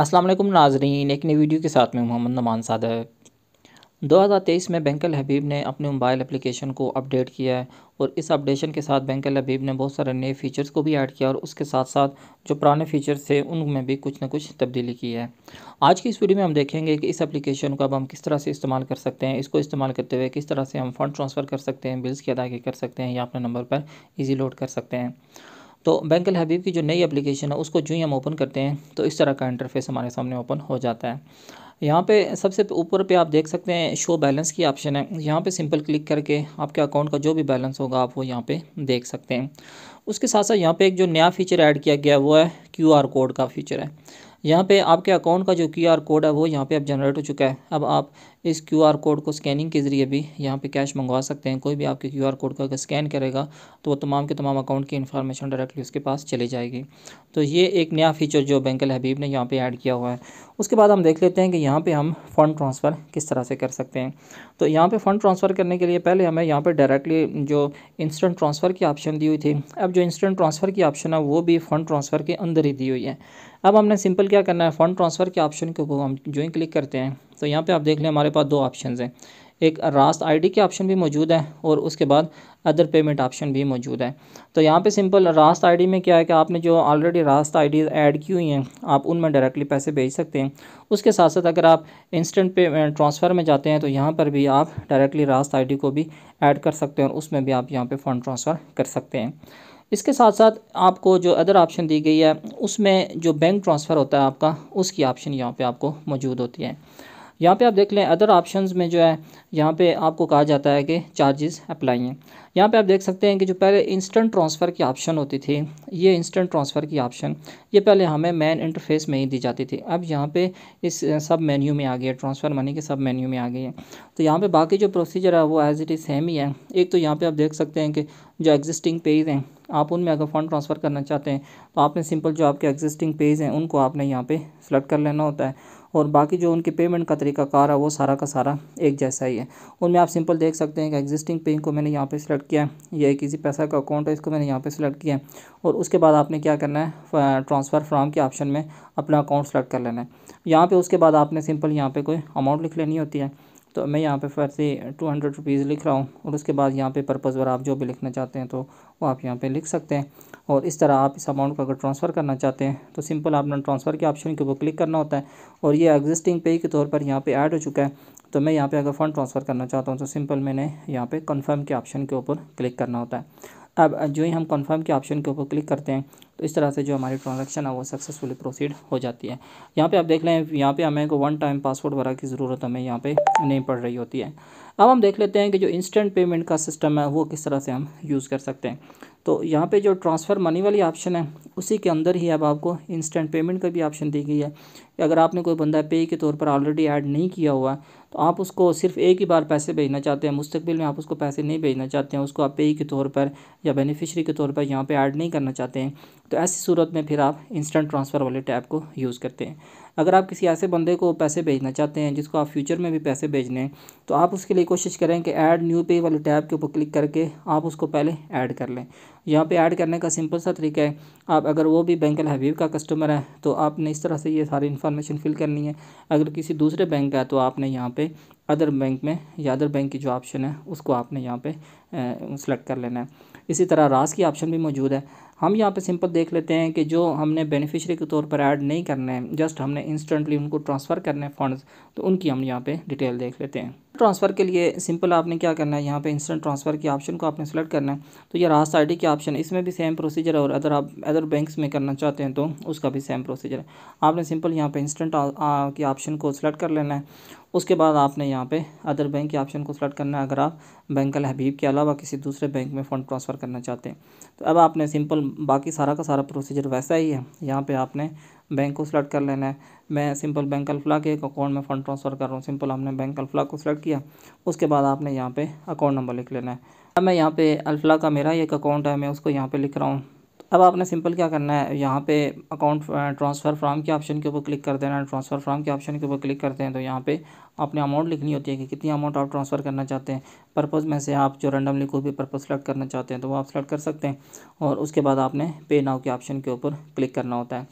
वालेकुम नाजरीन एक नई वीडियो के साथ में मोहम्मद नमान हज़ार 2023 में बैंकल हबीब ने अपने मोबाइल एप्लीकेशन को अपडेट किया है और इस अपडेशन के साथ बैंकल हबीब ने बहुत सारे नए फीचर्स को भी ऐड किया और उसके साथ साथ जो पुराने फीचर्स थे उनमें भी कुछ ना कुछ तब्दीली की है आज की इस वीडियो में हम देखेंगे कि इस एप्लीकेशन को अब हम किस तरह से इस्तेमाल कर सकते हैं इसको इस्तेमाल करते हुए किस तरह से हम फंड ट्रांसफ़र कर सकते हैं बिल्स की अदायगी कर सकते हैं या अपने नंबर पर ईजी लोड कर सकते हैं तो बैंक हबीब की जो नई एप्लीकेशन है उसको जो ही हम ओपन करते हैं तो इस तरह का इंटरफेस हमारे सामने ओपन हो जाता है यहाँ पे सबसे ऊपर पे आप देख सकते हैं शो बैलेंस की ऑप्शन है यहाँ पे सिंपल क्लिक करके आपके अकाउंट का जो भी बैलेंस होगा आप वो यहाँ पे देख सकते हैं उसके साथ साथ यहाँ पे एक जो नया फीचर ऐड किया गया है वो है क्यूआर कोड का फीचर है यहाँ पे आपके अकाउंट का जो क्यूआर कोड है वो यहाँ पे अब जनरेट हो चुका है अब आप इस क्यू आर कोड को स्कैनिंग के ज़रिए भी यहाँ पे कैश मंगवा सकते हैं कोई भी आपके क्यू आर कोड को अगर स्कैन करेगा तो वो तमाम के तमाम अकाउंट की इन्फॉर्मेशन डायरेक्टली उसके पास चली जाएगी तो ये एक नया फीचर जो बैंक हबीब ने यहाँ पर ऐड किया हुआ है उसके बाद हम देख लेते हैं कि यहाँ पर हम फ़ंड ट्रांसफ़र किस तरह से कर सकते हैं तो यहाँ पर फ़ंड ट्रांसफ़र करने के लिए पहले हमें यहाँ पर डायरेक्टली जो इंस्टेंट ट्रांसफ़र की ऑप्शन दी हुई थी अब जो इंस्टेंट ट्रांसफ़र की ऑप्शन है वो भी फ़ंड ट्रांसफ़र के अंदर ही दी हुई है अब हमने सिंपल क्या करना है फ़ंड ट्रांसफ़र के ऑप्शन के ऊपर हम जो ही क्लिक करते हैं तो यहाँ पे आप देख लें हमारे पास दो ऑप्शन हैं एक रास्त आईडी के ऑप्शन भी मौजूद है और उसके बाद अदर पेमेंट ऑप्शन भी मौजूद है तो यहाँ पे सिंपल रास्त आईडी में क्या है कि आपने जो ऑलरेडी रास्त आईडी ऐड की हुई हैं आप उनमें डायरेक्टली पैसे भेज सकते हैं उसके साथ साथ अगर आप इंस्टेंट पे ट्रांसफ़र में जाते हैं तो यहाँ पर भी आप डायरेक्टली रास्त आई को भी ऐड कर सकते हैं और उसमें भी आप यहाँ पर फ़ंड ट्रांसफ़र कर सकते हैं इसके साथ साथ आपको जो अदर ऑप्शन दी गई है उसमें जो बैंक ट्रांसफ़र होता है आपका उसकी ऑप्शन यहाँ पर आपको मौजूद होती है यहाँ पे आप देख लें अदर ऑप्शंस में जो है यहाँ पे आपको कहा जाता है कि चार्जेस अप्लाई हैं यहाँ पे आप देख सकते हैं कि जो पहले इंस्टेंट ट्रांसफ़र की ऑप्शन होती थी ये इंस्टेंट ट्रांसफ़र की ऑप्शन ये पहले हमें मैन इंटरफेस में ही दी जाती थी अब यहाँ पे इस सब मेन्यू में आ गई है ट्रांसफ़र मनी के सब मेन्यू में आ गई है तो यहाँ पे बाकी जो प्रोसीजर है वो एज इट इज़ सेम ही है एक तो यहाँ पर आप देख सकते हैं कि जो एग्जिस्टिंग पेज हैं आप उनमें अगर फ़ंड ट्रांसफ़र करना चाहते हैं तो आपने सिंपल जो आपके एग्जिस्टिंग पेज हैं उनको आपने यहाँ पर सेलेक्ट कर लेना होता है और बाकी जो उनके पेमेंट का तरीकाकार है वो सारा का सारा एक जैसा ही है उनमें आप सिंपल देख सकते हैं कि एग्जिस्टिंग पे को मैंने यहाँ पर सिलेक्ट किया है या किसी पैसा का अकाउंट है इसको मैंने यहाँ पर सिलेक्ट किया है और उसके बाद आपने क्या करना है ट्रांसफ़र फ्राम के ऑप्शन में अपना अकाउंट सेलेक्ट कर लेना है यहाँ पर उसके बाद आपने सिंपल यहाँ पर कोई अमाउंट लिख लेनी होती है तो मैं यहाँ पे फिर से टू हंड्रेड रुपीज़ लिख रहा हूँ और उसके बाद यहाँ पे पर्पज़ पर आप जो भी लिखना चाहते हैं तो वो आप यहाँ पे लिख सकते हैं और इस तरह आप इस अमाउंट को अगर ट्रांसफ़र करना चाहते हैं तो सिंपल आपने ट्रांसफ़र के ऑप्शन के ऊपर क्लिक करना होता है और ये एग्जिस्टिंग पे के तौर पर यहाँ पर ऐड हो चुका है तो मैं यहाँ पर अगर फ़ंड ट्रांसफ़र करना चाहता हूँ तो सिंपल मैंने यहाँ पर कन्फर्म के ऑप्शन के ऊपर क्लिक करना होता है अब जो ही हम कंफर्म के ऑप्शन के ऊपर क्लिक करते हैं तो इस तरह से जो हमारी ट्रांजेक्शन है वो सक्सेसफुली प्रोसीड हो जाती है यहाँ पे आप देख लें यहाँ पे हमें को वन टाइम पासवर्ड वगैरह की ज़रूरत हमें यहाँ पे नहीं पड़ रही होती है अब हम देख लेते हैं कि जो इंस्टेंट पेमेंट का सिस्टम है वो किस तरह से हम यूज़ कर सकते हैं तो यहाँ पे जो ट्रांसफ़र मनी वाली ऑप्शन है उसी के अंदर ही अब आपको इंस्टेंट पेमेंट का भी ऑप्शन दी गई है कि अगर आपने कोई बंदा पे के तौर पर ऑलरेडी ऐड नहीं किया हुआ तो आप उसको सिर्फ एक ही बार पैसे भेजना चाहते हैं मुस्तबिल में आप उसको पैसे नहीं भेजना चाहते हैं उसको आप पे के तौर पर या बेनिफिशरी के तौर पर यहाँ पर ऐड नहीं करना चाहते हैं तो ऐसी सूरत में फिर आप इंस्टेंट ट्रांसफ़र वाले टैब को यूज़ करते हैं अगर आप किसी ऐसे बंदे को पैसे भेजना चाहते हैं जिसको आप फ्यूचर में भी पैसे भेजने हैं तो आप उसके लिए कोशिश करें कि ऐड न्यू पे वाले टैब के ऊपर क्लिक करके आप उसको पहले ऐड कर लें यहाँ पे ऐड करने का सिंपल सा तरीका है आप अगर वो भी बैंक हबीब का कस्टमर है तो आपने इस तरह से ये सारी इन्फॉर्मेशन फिल करनी है अगर किसी दूसरे बैंक का है तो आपने यहाँ पे अदर बैंक में या अदर बैंक की जो ऑप्शन है उसको आपने यहाँ पे सेलेक्ट कर लेना है इसी तरह रास की ऑप्शन भी मौजूद है हम यहाँ पे सिंपल देख लेते हैं कि जो हमने बेनिफिशियरी के तौर पर ऐड नहीं करने हैं जस्ट हमने इंस्टेंटली उनको ट्रांसफ़र करने हैं फंड्स तो उनकी हम यहाँ पे डिटेल देख लेते हैं ट्रांसफ़र के लिए सिंपल आपने क्या करना है यहाँ पे इंस्टेंट ट्रांसफ़र के ऑप्शन को आपने सेलेक्ट करना है तो ये रास्ता आई के ऑप्शन इसमें भी सेम प्रोसीजर है और अदर आप अदर बैंक में करना चाहते हैं तो उसका भी सेम प्रोसीजर है आपने सिंपल यहाँ पर इंस्टेंट के ऑप्शन को सिलेक्ट कर लेना है उसके बाद आपने यहाँ पे अदर बैंक के ऑप्शन को सिलेक्ट करना है अगर आप बैंक अल हबीब के अलावा किसी दूसरे बैंक में फ़ंड ट्रांसफ़र करना चाहते हैं तो अब आपने सिंपल बाकी सारा का सारा प्रोसीजर वैसा ही है यहाँ पे आपने बैंक को सिलेक्ट कर लेना है मैं सिंपल बैंक अल्फला के एक अकाउंट में फ़ंड ट्रांसफ़र कर रहा हूँ सिंपल हमने बैंक अल्फला को सिलेक्ट किया उसके बाद आपने यहाँ पे अकाउंट नंबर लिख लेना है अब मैं यहाँ पे अल्फला का मेरा एक अकाउंट है मैं उसको यहाँ पे लिख रहा हूँ अब आपने सिंपल क्या करना है यहाँ पे अकाउंट ट्रांसफ़र फ्राम के ऑप्शन के ऊपर क्लिक कर देना ट्रांसफ़र फ्राम के ऑप्शन के ऊपर क्लिक करते हैं तो यहाँ पे आपने अमाउंट लिखनी होती है कि कितनी अमाउंट आप ट्रांसफ़र करना चाहते हैं पर्पज़ में से आप जो रैंडमली कोई भी पर्पज़ सेलेक्ट करना चाहते हैं तो वो आप सेलेक्ट कर सकते हैं और उसके बाद आपने पे नाव के ऑप्शन के ऊपर क्लिक करना होता है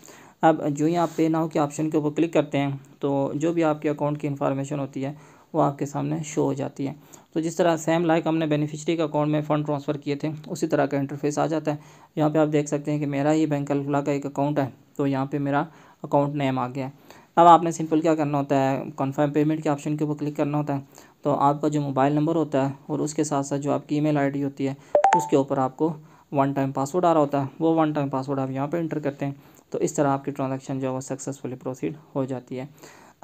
अब जो ही आप पे नाव के ऑप्शन के ऊपर क्लिक करते हैं तो जो भी आपके अकाउंट की इन्फॉर्मेशन होती है वो आपके सामने शो हो जाती है तो जिस तरह सेम लाइक हमने बेनिफिशरी के अकाउंट में फ़ंड ट्रांसफ़र किए थे उसी तरह का इंटरफेस आ जाता है यहाँ पे आप देख सकते हैं कि मेरा ही बैंक अलफुला का एक अकाउंट है तो यहाँ पे मेरा अकाउंट नेम आ गया है अब आपने सिंपल क्या करना होता है कन्फर्म पेमेंट के ऑप्शन के ऊपर क्लिक करना होता है तो आपका जो मोबाइल नंबर होता है और उसके साथ साथ जो आपकी ई मेल होती है उसके ऊपर आपको वन टाइम पासवर्ड आ रहा होता है वो वन टाइम पासवर्ड आप यहाँ पर इंटर करते हैं तो इस तरह आपकी ट्रांजेक्शन जो है वो सक्सेसफुली प्रोसीड हो जाती है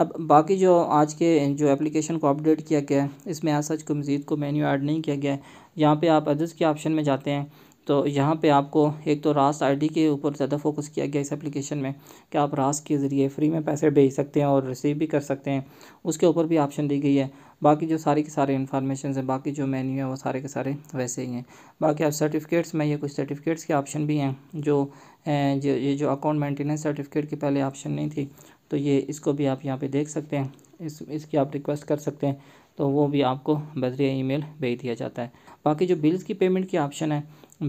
अब बाकी जो आज के जो एप्लीकेशन को अपडेट किया गया है इसमें आज सच को मज़ीद को मेन्यू ऐड नहीं किया गया है यहाँ पे आप अदर्स के ऑप्शन में जाते हैं तो यहाँ पे आपको एक तो रास आईडी के ऊपर ज़्यादा फोकस किया गया इस एप्लीकेशन में कि आप रास के ज़रिए फ्री में पैसे भेज सकते हैं और रिसीव भी कर सकते हैं उसके ऊपर भी ऑप्शन दी गई है बाकी जो सारी के सारे इन्फॉर्मेशन हैं बाकी जो मेन्यू है वो सारे के सारे वैसे ही हैं बाकी आप सर्टिफिकेट्स में ये कुछ सर्टिफिकेट्स के ऑप्शन भी हैं जो ये जो अकाउंट मेंटेनेंस सर्टिफिकेट की पहले ऑप्शन नहीं थी तो ये इसको भी आप यहाँ पे देख सकते हैं इस इसकी आप रिक्वेस्ट कर सकते हैं तो वो भी आपको ई ईमेल भेज दिया जाता है बाकी जो बिल्स की पेमेंट की ऑप्शन है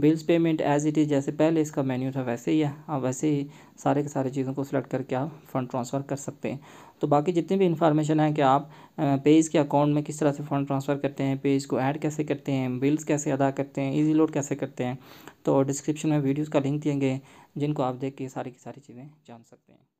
bills payment as it is जैसे पहले इसका मेन्यू था वैसे ही है आप वैसे ही सारे के सारे चीज़ों को सिलेक्ट करके आप फ़ंड ट्रांसफ़र कर सकते हैं तो बाकी जितनी भी इन्फॉर्मेशन है कि आप पेज के अकाउंट में किस तरह से फ़ंड ट्रांसफ़र करते हैं पेज को ऐड कैसे करते हैं बिल्स कैसे अदा करते हैं ईजी लोड कैसे करते हैं तो डिस्क्रिप्शन में वीडियोज़ का लिंक देंगे जिनको आप देख के सारी की सारी चीज़ें जान सकते हैं